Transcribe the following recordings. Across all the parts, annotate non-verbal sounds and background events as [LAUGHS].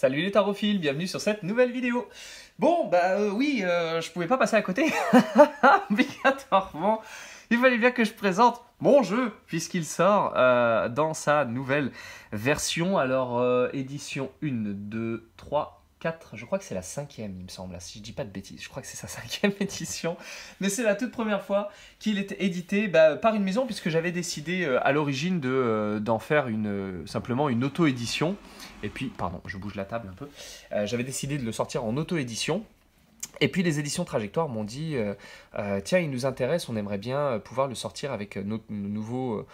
Salut les tarophiles, bienvenue sur cette nouvelle vidéo. Bon, bah euh, oui, euh, je pouvais pas passer à côté. [LAUGHS] Obligatoirement, il fallait bien que je présente mon jeu, puisqu'il sort euh, dans sa nouvelle version. Alors, édition 1, 2, 3 4, je crois que c'est la cinquième, il me semble, si je dis pas de bêtises, je crois que c'est sa cinquième [LAUGHS] édition, mais c'est la toute première fois qu'il est édité bah, par une maison, puisque j'avais décidé euh, à l'origine de, euh, d'en faire une, euh, simplement une auto-édition, et puis, pardon, je bouge la table un peu, j'avais décidé de le sortir en auto-édition, et puis les éditions Trajectoire m'ont dit euh, euh, tiens, il nous intéresse, on aimerait bien euh, pouvoir le sortir avec nos, nouveaux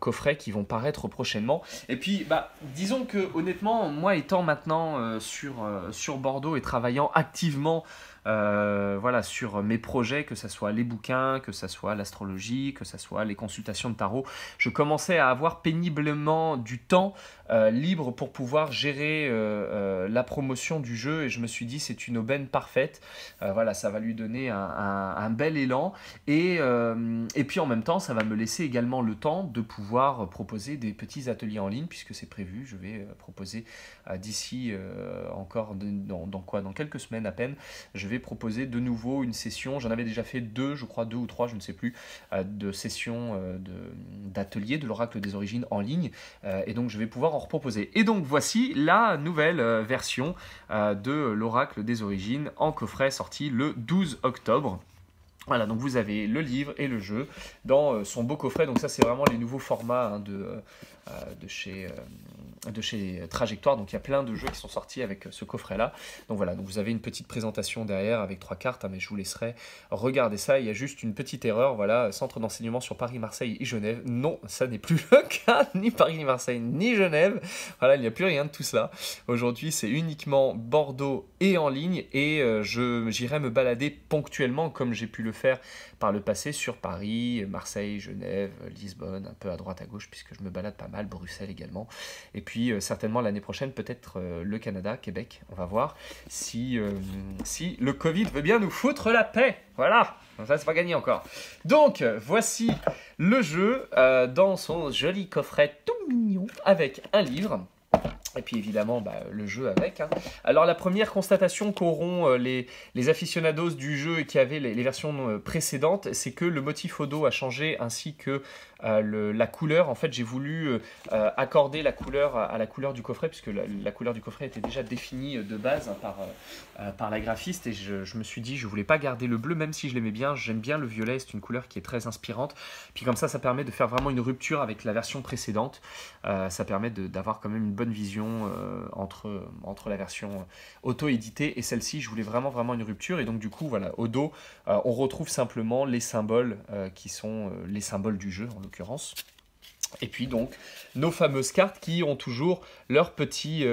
coffrets qui vont paraître prochainement. Et puis, bah, disons que honnêtement, moi étant maintenant sur, sur Bordeaux et travaillant activement euh, voilà, sur mes projets, que ce soit les bouquins, que ce soit l'astrologie, que ce soit les consultations de tarot. Je commençais à avoir péniblement du temps euh, libre pour pouvoir gérer euh, la promotion du jeu et je me suis dit c'est une aubaine parfaite. voilà, ça va lui donner un, bel élan et, et puis en même temps ça va me laisser également le temps de pouvoir proposer des petits ateliers en ligne puisque c'est prévu. Je vais proposer d'ici encore dans, dans, quoi Dans quelques semaines à peine. Je vais proposer de nouveau une session. J'en avais déjà fait deux, je crois, deux ou trois, je ne sais plus, euh, de sessions euh, d'atelier de, l'oracle des origines en ligne. Euh, et donc, je vais pouvoir en reproposer. Et donc, voici la nouvelle version de l'oracle des origines en coffret sorti le 12 octobre. Voilà, donc vous avez le livre et le jeu dans son beau coffret. Donc ça, c'est vraiment les nouveaux formats hein, de, euh, de chez euh, de chez Trajectoire. Donc il y a plein de jeux qui sont sortis avec euh, ce coffret-là. Donc voilà, vous avez une petite présentation derrière avec trois cartes, hein, mais je vous laisserai regarder ça. Il y a juste une petite erreur, voilà, centre d'enseignement sur Paris, Marseille et Genève. Non, ça n'est plus le [LAUGHS] cas, ni Paris, ni Marseille, ni Genève. Voilà, il n'y a plus rien de tout cela. Aujourd'hui, c'est uniquement Bordeaux et en ligne, et j'irai me balader ponctuellement, comme j'ai pu le faire par le passé, sur Paris, Marseille, Genève, Lisbonne, un peu à droite, à gauche, puisque je me balade pas mal. Bruxelles également. Et puis euh, certainement l'année prochaine, peut-être euh, le Canada, Québec. On va voir si, euh, si le Covid veut bien nous foutre la paix. Voilà, ça c'est pas gagné encore. Donc voici le jeu dans son joli coffret tout mignon avec un livre. Et puis évidemment, bah, le jeu avec. Hein. Alors la première constatation qu'auront euh, les, aficionados du jeu et qui avaient les, versions euh, précédentes, c'est que le motif au dos a changé ainsi que euh, la couleur. En fait, j'ai voulu accorder la couleur à, la couleur du coffret, puisque la, couleur du coffret était déjà définie de base hein, par, par la graphiste. Et je, je, me suis dit, je voulais pas garder le bleu, même si je l'aimais bien. J'aime bien le violet, c'est une couleur qui est très inspirante. Puis comme ça, ça permet de faire vraiment une rupture avec la version précédente. ça permet d'avoir quand même une bonne vision euh, entre, entre la version euh, auto-éditée et celle-ci. Je voulais vraiment, vraiment une rupture. Et donc, du coup, voilà, au dos, euh, on retrouve simplement les symboles qui sont les symboles du jeu, en l'occurrence. Et puis donc nos fameuses cartes qui ont toujours leur petit,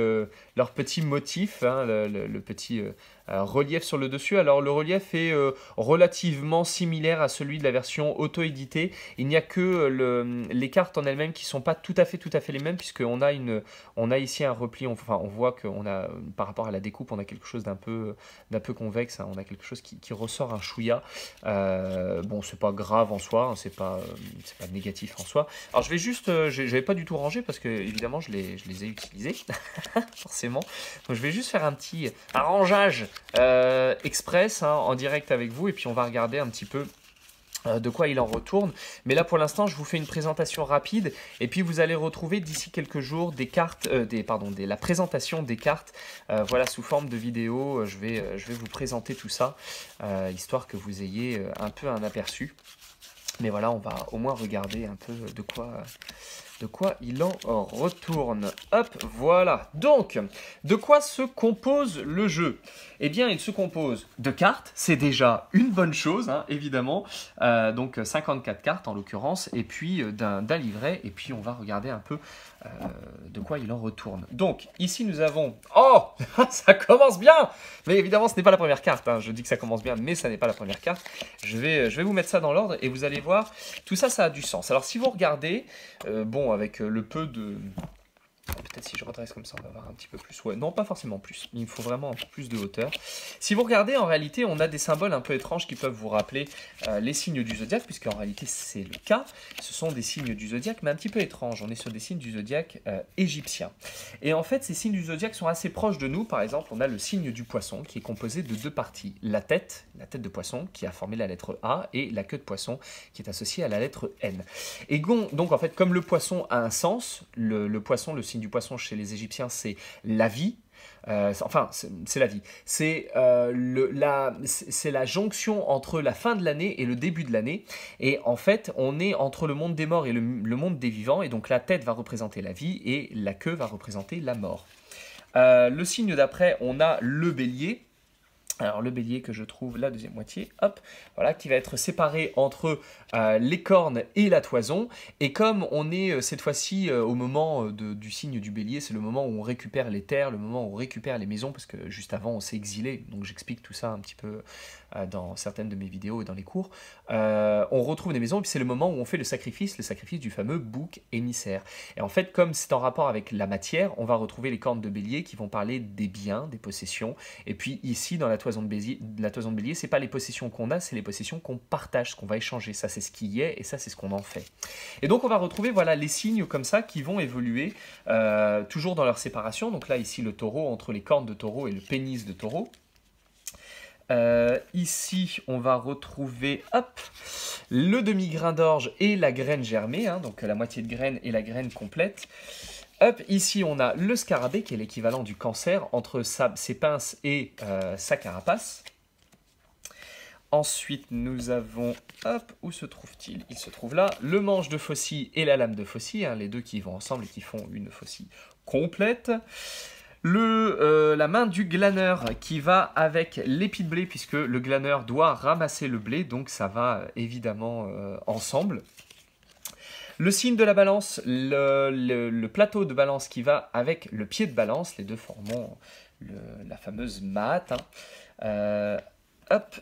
leur petit motif, hein, le, petit, euh, relief sur le dessus. Alors le relief est euh, relativement similaire à celui de la version auto-éditée. Il n'y a que euh, les cartes en elles-mêmes qui ne sont pas tout à fait tout à fait les mêmes puisqu'on a, on a ici un repli, on, enfin on voit que a par rapport à la découpe, on a quelque chose d'un peu, peu convexe, hein. on a quelque chose qui, ressort un chouïa. bon, c'est pas grave en soi, hein. c'est pas, pas négatif en soi. Alors je vais juste, j'avais pas du tout rangé parce que évidemment je les, ai utilisés, [LAUGHS] forcément. Donc je vais juste faire un petit un euh, express hein, en direct avec vous et puis on va regarder un petit peu euh, de quoi il en retourne. Mais là pour l'instant, je vous fais une présentation rapide et puis vous allez retrouver d'ici quelques jours des cartes, euh, des pardon, des, la présentation des cartes. voilà sous forme de vidéo, je vais, je vais vous présenter tout ça histoire que vous ayez un peu un aperçu. Mais voilà, on va au moins regarder un peu de quoi de quoi il en retourne. Hop, voilà. Donc, de quoi se compose le jeu Eh bien, il se compose de cartes, c'est déjà une bonne chose, hein, évidemment. Euh, donc, 54 cartes en l'occurrence, et puis euh, d'un livret, et puis on va regarder un peu euh, de quoi il en retourne. Donc, ici nous avons... Oh [LAUGHS] Ça commence bien Mais évidemment, ce n'est pas la première carte. Hein. Je dis que ça commence bien, mais ça n'est pas la première carte. Je vais, euh, je vais vous mettre ça dans l'ordre et vous allez voir, tout ça, ça a du sens. Alors, si vous regardez, euh, bon, avec le peu de Peut-être si je redresse comme ça, on va avoir un petit peu plus. Ouais, non, pas forcément plus. Il me faut vraiment un peu plus de hauteur. Si vous regardez, en réalité, on a des symboles un peu étranges qui peuvent vous rappeler euh, les signes du zodiaque, puisque en réalité, c'est le cas. Ce sont des signes du zodiaque, mais un petit peu étranges. On est sur des signes du zodiaque euh, égyptien. Et en fait, ces signes du zodiaque sont assez proches de nous. Par exemple, on a le signe du poisson qui est composé de deux parties. La tête, la tête de poisson qui a formé la lettre A, et la queue de poisson qui est associée à la lettre N. Et donc, en fait, comme le poisson a un sens, le poisson, le signe du poisson chez les Égyptiens, c'est la vie. Euh, enfin, c'est la vie. C'est euh, la, la, jonction entre la fin de l'année et le début de l'année. Et en fait, on est entre le monde des morts et le, monde des vivants. Et donc la tête va représenter la vie et la queue va représenter la mort. Euh, le signe d'après, on a le bélier. Alors le bélier que je trouve la deuxième moitié, hop, voilà, qui va être séparé entre euh, les cornes et la toison. Et comme on est euh, cette fois-ci euh, au moment du signe du bélier, c'est le moment où on récupère les terres, le moment où on récupère les maisons, parce que juste avant on s'est exilé, donc j'explique tout ça un petit peu euh, dans certaines de mes vidéos et dans les cours, euh, on retrouve des maisons et puis c'est le moment où on fait le sacrifice, le sacrifice du fameux bouc émissaire. Et en fait, comme c'est en rapport avec la matière, on va retrouver les cornes de bélier qui vont parler des biens, des possessions. Et puis ici, dans la toison de bélier, la toison de bélier, c'est pas les possessions qu'on a, c'est les possessions qu'on partage, ce qu'on va échanger. Ça, c'est ce qui est et ça, c'est ce qu'on en fait. Et donc, on va retrouver voilà les signes comme ça qui vont évoluer euh, toujours dans leur séparation. Donc là, ici, le taureau entre les cornes de taureau et le pénis de taureau. Euh, ici, on va retrouver le demi-grain d'orge et la graine germée, hein, donc la moitié de graine et la graine complète. ici, on a le scarabée qui est l'équivalent du cancer entre ses pinces et euh, sa carapace. Ensuite, nous avons, où se trouve-t-il Il se trouve là, le manche de faucille et la lame de faucille, hein, les deux qui vont ensemble et qui font une faucille complète. Le, euh, la main du glaneur qui va avec l'épi de blé, puisque le glaneur doit ramasser le blé, donc ça va euh, évidemment euh, ensemble. Le signe de la balance, le, plateau de balance qui va avec le pied de balance, les deux formant la fameuse mat. Hein. hop,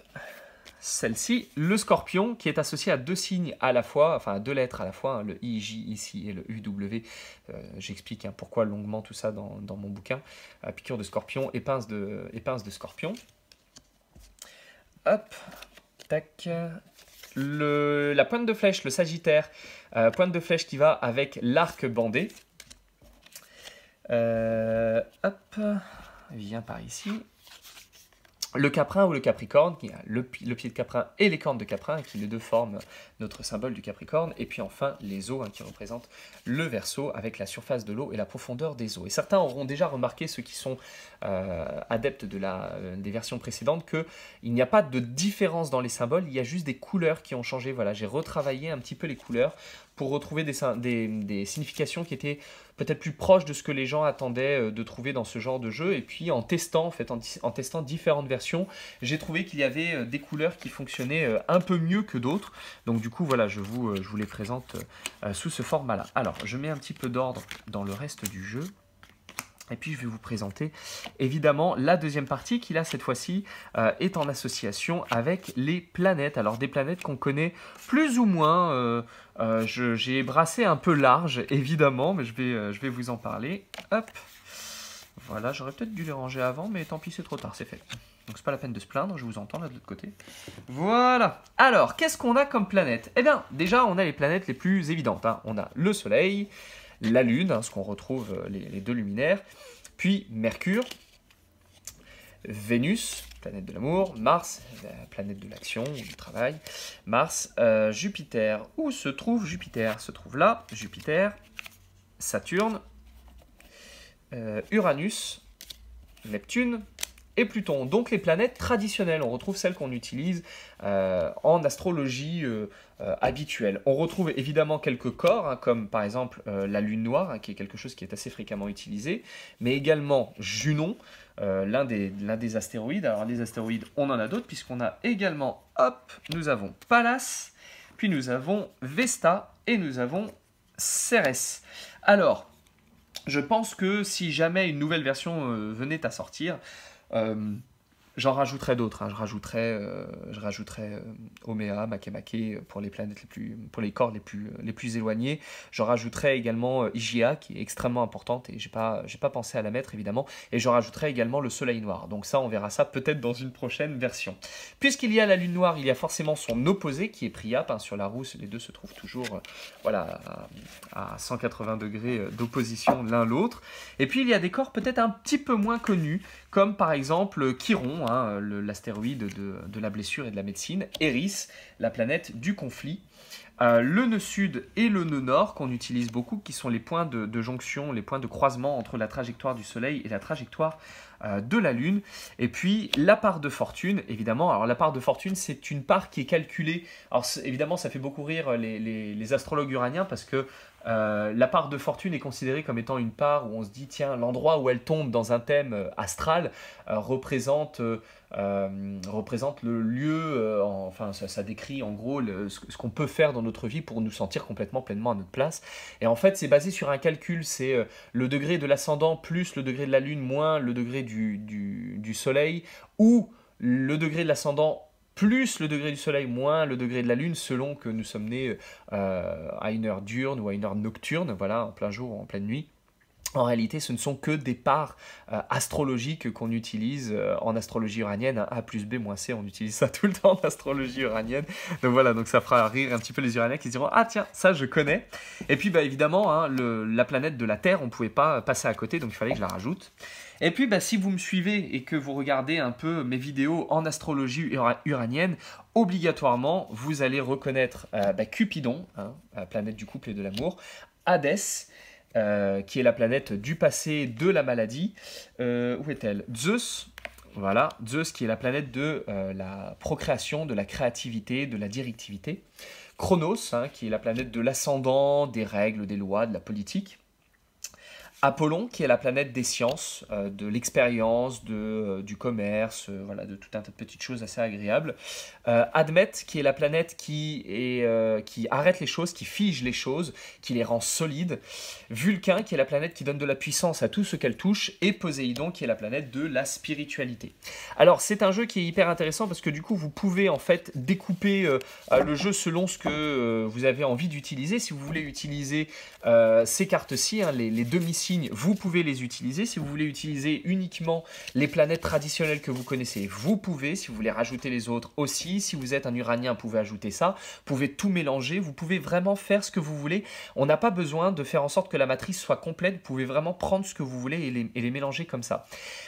celle-ci, le scorpion, qui est associé à deux signes à la fois, enfin à deux lettres à la fois, hein, le IJ ici et le UW. Euh, j'explique hein, pourquoi longuement tout ça dans, mon bouquin. Euh, piqûre de scorpion, épince de, de scorpion. Hop, tac. Le, la pointe de flèche, le sagittaire, euh, pointe de flèche qui va avec l'arc bandé. hop, vient par ici le caprin ou le capricorne, qui a le, pied de caprin et les cornes de caprin, qui les deux formes notre symbole du Capricorne, et puis enfin les eaux hein, qui représentent le verso avec la surface de l'eau et la profondeur des eaux. Et certains auront déjà remarqué, ceux qui sont euh, adeptes de la, euh, des versions précédentes, qu'il n'y a pas de différence dans les symboles, il y a juste des couleurs qui ont changé. Voilà, j'ai retravaillé un petit peu les couleurs pour retrouver des, des, significations qui étaient peut-être plus proches de ce que les gens attendaient euh, de trouver dans ce genre de jeu. Et puis en testant, en fait, en testant différentes versions, j'ai trouvé qu'il y avait des couleurs qui fonctionnaient un peu mieux que d'autres. Donc du coup, voilà, je vous, euh, les présente euh, sous ce format-là. Alors, je mets un petit peu d'ordre dans le reste du jeu. Et puis je vais vous présenter évidemment la deuxième partie qui là cette fois-ci euh, est en association avec les planètes. Alors des planètes qu'on connaît plus ou moins, j'ai brassé un peu large évidemment, mais je vais, je vais vous en parler. Hop, voilà, j'aurais peut-être dû les ranger avant, mais tant pis c'est trop tard, c'est fait. Donc c'est pas la peine de se plaindre, je vous entends là de l'autre côté. Voilà. Alors, qu'est-ce qu'on a comme planète Eh bien, déjà, on a les planètes les plus évidentes. Hein. On a le Soleil, la Lune, hein, ce qu'on retrouve euh, les, deux luminaires, puis Mercure, Vénus, planète de l'amour, Mars, planète de l'action du travail, Mars, euh, Jupiter. Où se trouve Jupiter Se trouve là, Jupiter, Saturne, euh, Uranus, Neptune, et Pluton. Donc les planètes traditionnelles, on retrouve celles qu'on utilise euh, en astrologie euh, euh, habituelle. On retrouve évidemment quelques corps, hein, comme par exemple la lune noire, hein, qui est quelque chose qui est assez fréquemment utilisé, mais également Junon, l'un des, des, astéroïdes. Alors les astéroïdes, on en a d'autres, puisqu'on a également, hop, nous avons Pallas, puis nous avons Vesta, et nous avons Cérès. Alors, je pense que si jamais une nouvelle version venait à sortir, euh, j'en rajouterai d'autres. Hein. Je rajouterai, euh, je rajouterai euh, Omea, Makemake pour les planètes les plus, pour les corps les plus, les plus éloignés. je rajouterai également euh, qui est extrêmement importante et j'ai pas, j'ai pas pensé à la mettre évidemment. Et je rajouterai également le Soleil noir. Donc ça, on verra ça peut-être dans une prochaine version. Puisqu'il y a la Lune noire, il y a forcément son opposé qui est Priap. Hein. sur la rousse, les deux se trouvent toujours, voilà, à, à 180 degrés d'opposition l'un l'autre. Et puis il y a des corps peut-être un petit peu moins connus comme par exemple Chiron, hein, l'astéroïde de, la blessure et de la médecine, Eris, la planète du conflit, euh, le nœud sud et le nœud nord qu'on utilise beaucoup, qui sont les points de, jonction, les points de croisement entre la trajectoire du Soleil et la trajectoire euh, de la Lune. Et puis la part de fortune, évidemment. Alors la part de fortune, c'est une part qui est calculée. Alors évidemment, ça fait beaucoup rire euh, les astrologues uraniens parce que euh, la part de fortune est considérée comme étant une part où on se dit, tiens, l'endroit où elle tombe dans un thème euh, astral euh, représente, représente le lieu, enfin, ça, décrit en gros ce, qu'on peut faire dans notre vie pour nous sentir complètement pleinement à notre place. Et en fait, c'est basé sur un calcul, c'est le degré de l'ascendant plus le degré de la lune moins le degré du soleil, ou le degré de l'ascendant plus le degré du soleil, moins le degré de la lune, selon que nous sommes nés euh, à une heure diurne ou à une heure nocturne, voilà, en plein jour ou en pleine nuit en réalité, ce ne sont que des parts euh, astrologiques qu'on utilise euh, en astrologie uranienne. Hein. A plus B moins C, on utilise ça [LAUGHS] tout le temps en astrologie uranienne. Donc voilà, donc ça fera rire un petit peu les uraniens qui se diront Ah tiens, ça je connais. Et puis bah, évidemment, hein, la planète de la Terre, on ne pouvait pas passer à côté, donc il fallait que je la rajoute. Et puis bah, si vous me suivez et que vous regardez un peu mes vidéos en astrologie uranienne, obligatoirement, vous allez reconnaître euh, bah, Cupidon, hein, planète du couple et de l'amour, Hadès euh, qui est la planète du passé de la maladie. Euh, où est-elle Zeus, voilà, Zeus qui est la planète de euh, la procréation, de la créativité, de la directivité. Chronos, hein, qui est la planète de l'ascendant, des règles, des lois, de la politique. Apollon, qui est la planète des sciences, euh, de l'expérience, de, euh, du commerce, euh, voilà, de tout un tas de petites choses assez agréables. Admet, qui est la planète qui, est, qui arrête les choses, qui fige les choses, qui les rend solides. Vulcain, qui est la planète qui donne de la puissance à tout ce qu'elle touche. Et Poséidon, qui est la planète de la spiritualité. Alors, c'est un jeu qui est hyper intéressant parce que du coup, vous pouvez en fait découper le jeu selon ce que vous avez envie d'utiliser. Si vous voulez utiliser ces cartes-ci, hein, les, les deux missions vous pouvez les utiliser. Si vous voulez utiliser uniquement les planètes traditionnelles que vous connaissez, vous pouvez. Si vous voulez rajouter les autres aussi. Si vous êtes un uranien, vous pouvez ajouter ça. Vous pouvez tout mélanger. Vous pouvez vraiment faire ce que vous voulez. On n'a pas besoin de faire en sorte que la matrice soit complète. Vous pouvez vraiment prendre ce que vous voulez et les, mélanger comme ça.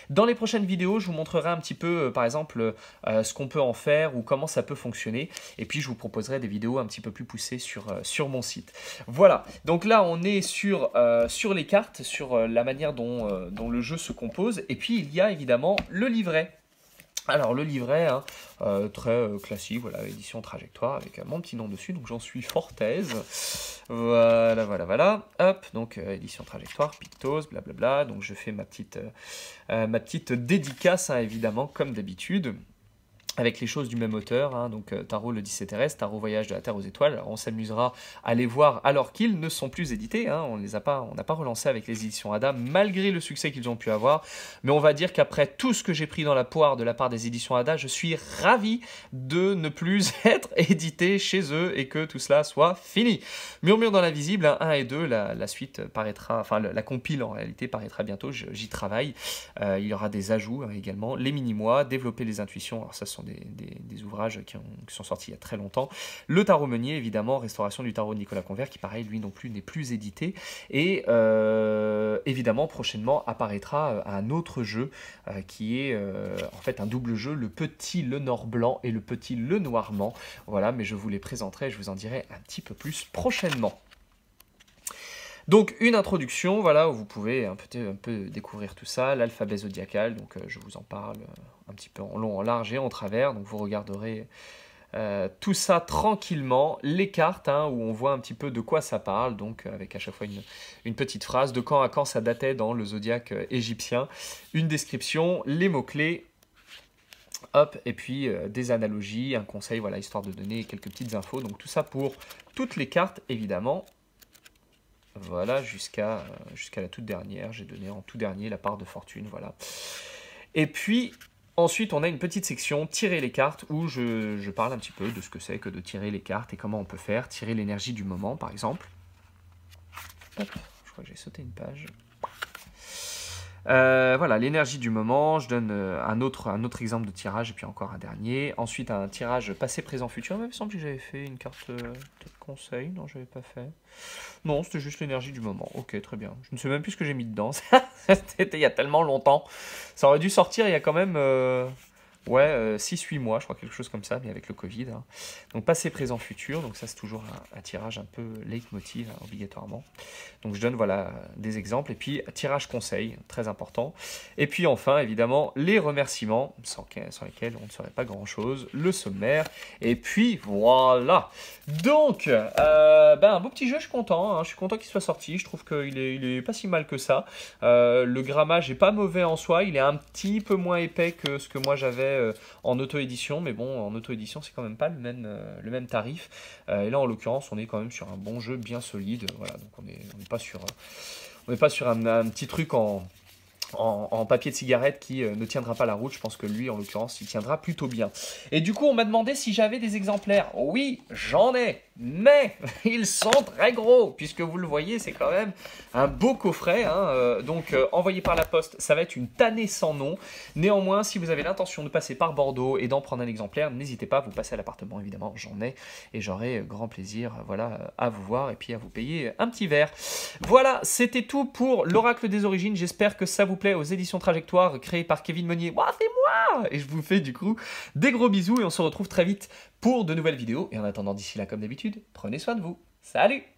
Dans les prochaines vidéos, je vous montrerai un petit peu, euh, par exemple, euh, ce qu'on peut en faire ou comment ça peut fonctionner. Et puis, je vous proposerai des vidéos un petit peu plus poussées sur, euh, sur mon site. Voilà. Donc là, on est sur, sur les cartes, sur euh, la manière euh, dont, le jeu se compose. Et puis il y a évidemment le livret. Alors le livret, hein, euh, très classique, voilà, édition trajectoire avec mon petit nom dessus, donc j'en suis fort Voilà, voilà, voilà. Hop, donc édition trajectoire, Pictos, blablabla. Donc je fais ma petite, ma petite dédicace, hein, évidemment, comme d'habitude avec les choses du même auteur, hein. donc euh, Tarot le 17 terrestre, Tarot voyage de la Terre aux étoiles, on s'amusera à les voir alors qu'ils ne sont plus édités, hein. on les a pas, on n'a pas relancé avec les éditions Ada, malgré le succès qu'ils ont pu avoir, mais on va dire qu'après tout ce que j'ai pris dans la poire de la part des éditions Ada, je suis ravi de ne plus [LAUGHS] être édité chez eux et que tout cela soit fini. Murmure dans hein, la visible, 1 et 2, la, suite paraîtra, enfin la, compile en réalité paraîtra bientôt, j'y travaille, euh, il y aura des ajouts également, les mini-mois, développer les intuitions, alors ça ce sont des, ouvrages qui, sont sortis il y a très longtemps. Le tarot meunier, évidemment, restauration du tarot de Nicolas Convert, qui pareil, lui non plus, n'est plus édité. Et euh, évidemment, prochainement apparaîtra euh, un autre jeu euh, qui est en fait un double jeu, le petit Le Nord blanc et le petit Le Noirmand. Voilà, mais je vous les présenterai, je vous en dirai un petit peu plus prochainement. Donc une introduction, voilà, où vous pouvez un peu, peu découvrir tout ça, l'alphabet zodiacal, donc euh, je vous en parle euh, un petit peu en long, en large et en travers, donc vous regarderez euh, tout ça tranquillement, les cartes, hein, où on voit un petit peu de quoi ça parle, donc avec à chaque fois une, petite phrase, de quand à quand ça datait dans le zodiaque égyptien, une description, les mots-clés, hop, et puis des analogies, un conseil, voilà, histoire de donner quelques petites infos, donc tout ça pour toutes les cartes, évidemment, voilà, euh, jusqu'à la toute dernière. J'ai donné en tout dernier la part de fortune, voilà. Et puis, ensuite, on a une petite section « Tirer les cartes » où je, je parle un petit peu de ce que c'est que de tirer les cartes et comment on peut faire. Tirer l'énergie du moment, par exemple. Hop, je crois que j'ai sauté une page. Euh, voilà, l'énergie du moment. Je donne euh, un autre, un autre exemple de tirage, et puis encore un dernier. Ensuite, un tirage passé, présent, futur. Il me semble que j'avais fait une carte euh, de conseil. Non, je n'avais pas fait. Non, c'était juste l'énergie du moment. Ok, très bien. Je ne sais même plus ce que j'ai mis dedans. [LAUGHS] c'était il y a tellement longtemps. Ça aurait dû sortir il y a quand même... Ouais, 6-8 euh, mois, je crois, quelque chose comme ça, mais avec le Covid. Hein. Donc passé, présent, futur. Donc ça, c'est toujours un, tirage un peu leitmotiv, hein, obligatoirement. Donc je donne voilà des exemples. Et puis tirage conseil, très important. Et puis enfin, évidemment, les remerciements, sans, lesquels on ne saurait pas grand-chose. Le sommaire. Et puis voilà. Donc, euh, ben, un beau petit jeu, je suis content. Hein. Je suis content qu'il soit sorti. Je trouve qu'il est, pas si mal que ça. Euh, le grammage est pas mauvais en soi. Il est un petit peu moins épais que ce que moi j'avais euh, en auto-édition, mais bon, en auto-édition, c'est quand même pas le même, euh, le même tarif. Euh, et là, en l'occurrence, on est quand même sur un bon jeu bien solide. Voilà, donc on n'est est pas sur, on pas sur un, petit truc en, en, papier de cigarette qui ne tiendra pas la route. Je pense que lui, en l'occurrence, il tiendra plutôt bien. Et du coup, on m'a demandé si j'avais des exemplaires. Oui, j'en ai mais [LAUGHS] ils sont très gros, puisque vous le voyez, c'est quand même un beau coffret. Hein, euh, donc euh, envoyé par la poste, ça va être une tannée sans nom. Néanmoins, si vous avez l'intention de passer par Bordeaux et d'en prendre un exemplaire, n'hésitez pas, à vous passer à l'appartement, évidemment, j'en ai, et j'aurai grand plaisir euh, voilà, à vous voir et puis à vous payer un petit verre. Voilà, c'était tout pour l'Oracle des Origines. J'espère que ça vous plaît aux éditions trajectoires créées par Kevin Meunier. Waouh, c'est moi Et je vous fais du coup des gros bisous et on se retrouve très vite pour de nouvelles vidéos. Et en attendant d'ici là, comme d'habitude, prenez soin de vous. Salut